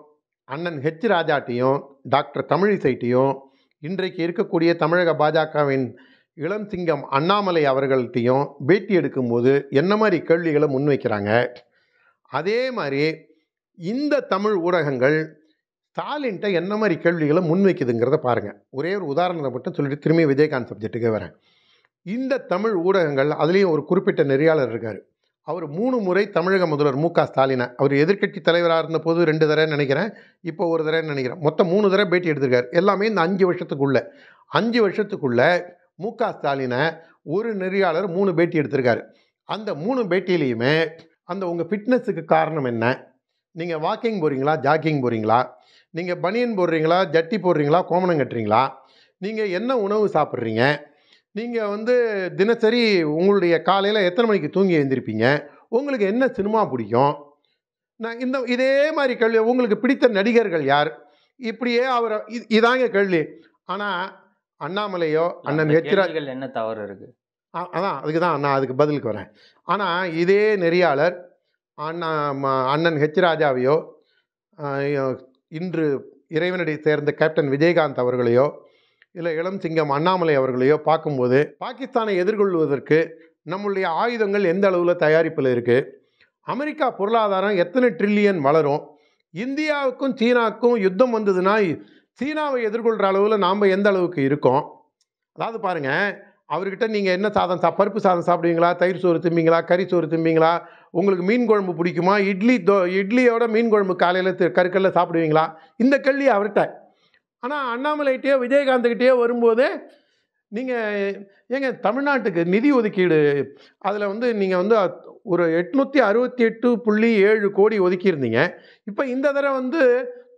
அண்ணன் ஹெச் ராஜாட்டையும் டாக்டர் தமிழிசைட்டையும் இன்றைக்கு இருக்கக்கூடிய தமிழக பாஜகவின் இளம் சிங்கம் அண்ணாமலை அவர்கள்ட்டையும் பேட்டி எடுக்கும்போது என்ன மாதிரி கேள்விகளை முன்வைக்கிறாங்க அதே மாதிரி இந்த தமிழ் ஊடகங்கள் ஸ்டாலின்ட்ட என்ன மாதிரி கேள்விகளை முன்வைக்குதுங்கிறத பாருங்கள் ஒரே ஒரு உதாரணத்தை மட்டும் சொல்லிட்டு திரும்பி விஜயகாந்த் சப்ஜெக்ட்டுக்கே வரேன் இந்த தமிழ் ஊடகங்கள் அதுலேயும் ஒரு குறிப்பிட்ட நெறியாளர் இருக்கார் அவர் மூணு முறை தமிழக முதல்வர் மு க ஸ்டாலினை அவர் எதிர்கட்சி தலைவராக இருந்தபோது ரெண்டு தடவை நினைக்கிறேன் இப்போ ஒரு தடவை நினைக்கிறேன் மொத்தம் மூணு தடவை பேட்டி எடுத்திருக்காரு எல்லாமே இந்த அஞ்சு வருஷத்துக்குள்ளே அஞ்சு வருஷத்துக்குள்ளே மு க ஸ்டாலினை ஒரு நெறியாளர் மூணு பேட்டி எடுத்திருக்காரு அந்த மூணு பேட்டியிலையுமே அந்த உங்கள் ஃபிட்னஸுக்கு காரணம் என்ன நீங்கள் வாக்கிங் போகிறீங்களா ஜாக்கிங் போகிறீங்களா நீங்கள் பனியன் போடுறீங்களா ஜட்டி போடுறீங்களா கோமணம் கட்டுறீங்களா நீங்கள் என்ன உணவு சாப்பிட்றீங்க நீங்கள் வந்து தினசரி உங்களுடைய காலையில் எத்தனை மணிக்கு தூங்கி எழுந்திருப்பீங்க உங்களுக்கு என்ன சினிமா பிடிக்கும் நான் இந்த இதே மாதிரி கேள்வி உங்களுக்கு பிடித்த நடிகர்கள் யார் இப்படியே அவரை இதாங்க கேள்வி ஆனால் அண்ணாமலையோ அண்ணன் ஹெச்ராஜ்கள் என்ன தவறு இருக்குது அதான் அதுக்கு தான் நான் அதுக்கு பதிலுக்கு வரேன் ஆனால் இதே நெறியாளர் அண்ணா அண்ணன் ஹெச் ராஜாவையோ இன்று இறைவனடி சேர்ந்த கேப்டன் விஜயகாந்த் அவர்களையோ இல்லை இளம் சிங்கம் அண்ணாமலை அவர்களையோ பார்க்கும்போது பாகிஸ்தானை எதிர்கொள்வதற்கு நம்முடைய ஆயுதங்கள் எந்த அளவில் தயாரிப்பில் இருக்குது அமெரிக்கா பொருளாதாரம் எத்தனை ட்ரில்லியன் வளரும் இந்தியாவுக்கும் சீனாவுக்கும் யுத்தம் வந்ததுன்னா சீனாவை எதிர்கொள்கிற அளவில் நாம் எந்த அளவுக்கு இருக்கோம் அதாவது பாருங்கள் அவர்கிட்ட நீங்கள் என்ன சாதம் சா பருப்பு சாதம் சாப்பிடுவீங்களா தயிர் சோறு திம்பிங்களா கறி சோறு திம்பிங்களா உங்களுக்கு மீன் குழம்பு பிடிக்குமா இட்லி தோ இட்லியோட மீன் குழம்பு காலையில் கருக்கல்ல சாப்பிடுவீங்களா இந்த கல்வி அவர்கிட்ட ஆனால் அண்ணாமலைகிட்டயோ விஜயகாந்த்கிட்டயோ வரும்போது நீங்கள் ஏங்க தமிழ்நாட்டுக்கு நிதி ஒதுக்கீடு அதில் வந்து நீங்கள் வந்து ஒரு எட்நூற்றி அறுபத்தி எட்டு புள்ளி ஏழு கோடி ஒதுக்கியிருந்தீங்க இப்போ இந்த தடவை வந்து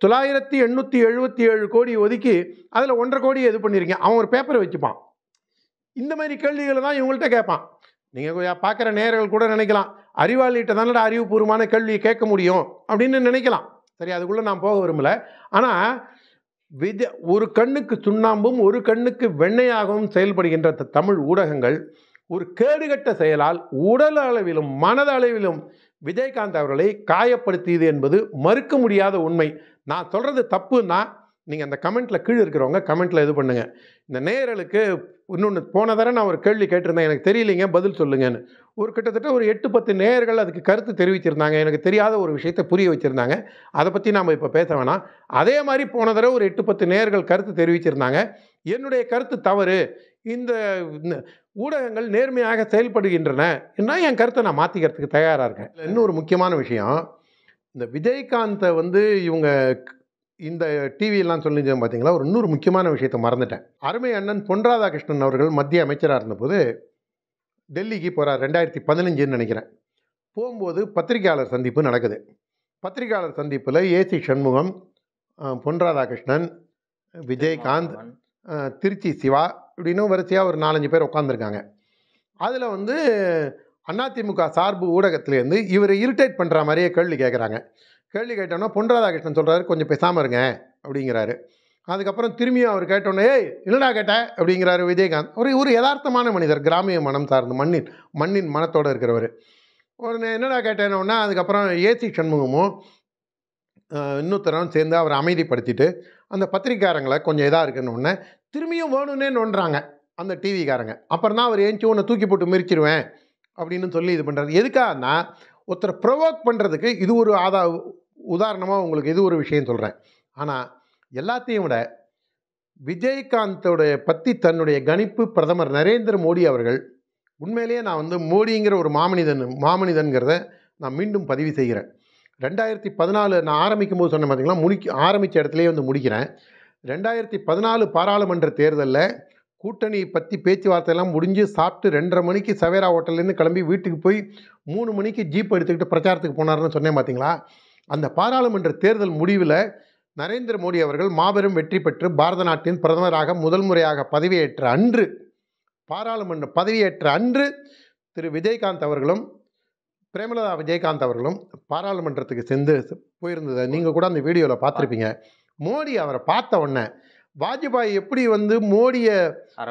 தொள்ளாயிரத்தி எண்ணூற்றி எழுபத்தி ஏழு கோடி ஒதுக்கி அதில் ஒன்றரை கோடி இது பண்ணியிருக்கீங்க அவன் ஒரு பேப்பரை வச்சுப்பான் இந்த மாதிரி கேள்விகளை தான் இவங்கள்ட்ட கேட்பான் நீங்கள் பார்க்குற நேரங்கள் கூட நினைக்கலாம் அறிவாளிகிட்ட தானே அறிவுபூர்வமான கேள்வியை கேட்க முடியும் அப்படின்னு நினைக்கலாம் சரி அதுக்குள்ளே நான் போக விரும்பல ஆனால் விஜ ஒரு கண்ணுக்கு சுண்ணாம்பும் ஒரு கண்ணுக்கு வெண்ணையாகவும் செயல்படுகின்ற தமிழ் ஊடகங்கள் ஒரு கேடுகட்ட செயலால் உடல் அளவிலும் மனத அளவிலும் விஜயகாந்த் அவர்களை காயப்படுத்தியது என்பது மறுக்க முடியாத உண்மை நான் சொல்கிறது தப்புன்னா நீங்கள் அந்த கமெண்ட்டில் கீழே இருக்கிறவங்க கமெண்ட்டில் இது பண்ணுங்கள் இந்த நேயர்களுக்கு இன்னொன்று போன தடவை நான் ஒரு கேள்வி கேட்டிருந்தேன் எனக்கு தெரியலைங்க பதில் சொல்லுங்கன்னு ஒரு கிட்டத்தட்ட ஒரு எட்டு பத்து நேயர்கள் அதுக்கு கருத்து தெரிவிச்சிருந்தாங்க எனக்கு தெரியாத ஒரு விஷயத்தை புரிய வச்சுருந்தாங்க அதை பற்றி நாம் இப்போ பேச வேணாம் அதே மாதிரி போன தடவை ஒரு எட்டு பத்து நேயர்கள் கருத்து தெரிவிச்சிருந்தாங்க என்னுடைய கருத்து தவறு இந்த ஊடகங்கள் நேர்மையாக செயல்படுகின்றன என்ன என் கருத்தை நான் மாற்றிக்கிறதுக்கு தயாராக இருக்கேன் இன்னொரு முக்கியமான விஷயம் இந்த விஜயகாந்தை வந்து இவங்க இந்த டிவியெல்லாம் சொல்லிஞ்சோம் பார்த்தீங்களா ஒரு இன்னொரு முக்கியமான விஷயத்தை மறந்துட்டேன் அருமை அண்ணன் பொன் ராதாகிருஷ்ணன் அவர்கள் மத்திய அமைச்சராக இருந்தபோது டெல்லிக்கு போகிறார் ரெண்டாயிரத்தி பதினஞ்சுன்னு நினைக்கிறேன் போகும்போது பத்திரிகையாளர் சந்திப்பு நடக்குது பத்திரிகையாளர் சந்திப்பில் ஏசி சண்முகம் பொன் ராதாகிருஷ்ணன் விஜயகாந்த் திருச்சி சிவா இப்படின்னு வரிசையாக ஒரு நாலஞ்சு பேர் உட்காந்துருக்காங்க அதில் வந்து அதிமுக சார்பு ஊடகத்திலேருந்து இவரை இரிட்டேட் பண்ணுற மாதிரியே கேள்வி கேட்குறாங்க கேள்வி கேட்டோன்னா பொன் ராதாகிருஷ்ணன் சொல்கிறாரு கொஞ்சம் பேசாமல் இருங்க அப்படிங்கிறாரு அதுக்கப்புறம் திரும்பியும் அவர் கேட்டோன்னே ஏய் என்னடா கேட்ட அப்படிங்கிறாரு விஜயகாந்த் ஒரு ஒரு யதார்த்தமான மனிதர் கிராமிய மனம் சார்ந்த மண்ணின் மண்ணின் மனத்தோடு இருக்கிறவர் உடனே என்னடா கேட்டேன்னா அதுக்கப்புறம் ஏசி சண்முகமும் இன்னொருத்தரும் சேர்ந்து அவரை அமைதிப்படுத்திட்டு அந்த பத்திரிக்காரங்களை கொஞ்சம் இதாக இருக்குன்னு திரும்பியும் வேணும்னே நோண்டுறாங்க அந்த டிவிக்காரங்க அப்புறம் தான் அவர் ஏஞ்சி உன்னை தூக்கி போட்டு மிரிச்சிருவேன் அப்படின்னு சொல்லி இது பண்ணுறாரு எதுக்காகனா ஒருத்தரை ப்ரொவோக் பண்ணுறதுக்கு இது ஒரு ஆதா உதாரணமாக உங்களுக்கு இது ஒரு விஷயம் சொல்கிறேன் ஆனால் எல்லாத்தையும் விட விஜயகாந்தோடைய பற்றி தன்னுடைய கணிப்பு பிரதமர் நரேந்திர மோடி அவர்கள் உண்மையிலேயே நான் வந்து மோடிங்கிற ஒரு மாமனிதன் மாமனிதன்கிறத நான் மீண்டும் பதிவு செய்கிறேன் ரெண்டாயிரத்தி பதினாலு நான் ஆரம்பிக்கும் போது சொன்னேன் பார்த்திங்களா முடிக்க ஆரம்பித்த இடத்துலேயே வந்து முடிக்கிறேன் ரெண்டாயிரத்தி பதினாலு பாராளுமன்ற தேர்தலில் கூட்டணி பற்றி பேச்சுவார்த்தையெல்லாம் முடிஞ்சு சாப்பிட்டு ரெண்டரை மணிக்கு சவேரா ஹோட்டல்லேருந்து கிளம்பி வீட்டுக்கு போய் மூணு மணிக்கு ஜீப் எடுத்துக்கிட்டு பிரச்சாரத்துக்கு போனார்னு சொன்னேன் பார்த்தீங்களா அந்த பாராளுமன்ற தேர்தல் முடிவில் நரேந்திர மோடி அவர்கள் மாபெரும் வெற்றி பெற்று பாரத நாட்டின் பிரதமராக முதல் முறையாக பதவியேற்ற அன்று பாராளுமன்ற பதவியேற்ற அன்று திரு விஜயகாந்த் அவர்களும் பிரேமலதா விஜயகாந்த் அவர்களும் பாராளுமன்றத்துக்கு சென்று போயிருந்ததை நீங்கள் கூட அந்த வீடியோவில் பார்த்துருப்பீங்க மோடி அவரை பார்த்த உடனே வாஜ்பாய் எப்படி வந்து மோடியை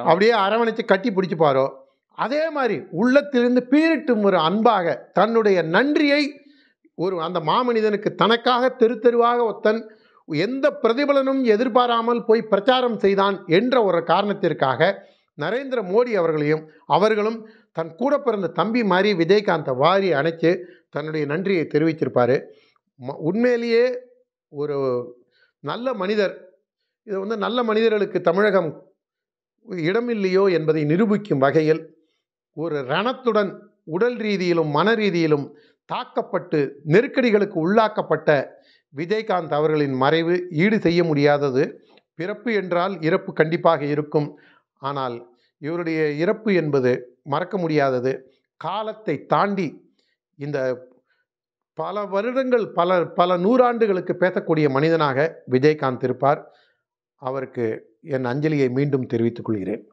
அப்படியே அரவணைச்சு கட்டி பிடிச்சிப்பாரோ அதே மாதிரி உள்ளத்திலிருந்து பீரிட்டும் ஒரு அன்பாக தன்னுடைய நன்றியை ஒரு அந்த மாமனிதனுக்கு தனக்காக தெரு தெருவாக ஒத்தன் எந்த பிரதிபலனும் எதிர்பாராமல் போய் பிரச்சாரம் செய்தான் என்ற ஒரு காரணத்திற்காக நரேந்திர மோடி அவர்களையும் அவர்களும் தன் கூட பிறந்த தம்பி மாதிரி விஜயகாந்தை வாரி அணைச்சு தன்னுடைய நன்றியை தெரிவிச்சிருப்பார் உண்மையிலேயே ஒரு நல்ல மனிதர் இது வந்து நல்ல மனிதர்களுக்கு தமிழகம் இடமில்லையோ என்பதை நிரூபிக்கும் வகையில் ஒரு ரணத்துடன் உடல் ரீதியிலும் மன ரீதியிலும் தாக்கப்பட்டு நெருக்கடிகளுக்கு உள்ளாக்கப்பட்ட விஜயகாந்த் அவர்களின் மறைவு ஈடு செய்ய முடியாதது பிறப்பு என்றால் இறப்பு கண்டிப்பாக இருக்கும் ஆனால் இவருடைய இறப்பு என்பது மறக்க முடியாதது காலத்தை தாண்டி இந்த பல வருடங்கள் பல பல நூறாண்டுகளுக்கு பேசக்கூடிய மனிதனாக விஜயகாந்த் இருப்பார் அவருக்கு என் அஞ்சலியை மீண்டும் தெரிவித்துக் கொள்கிறேன்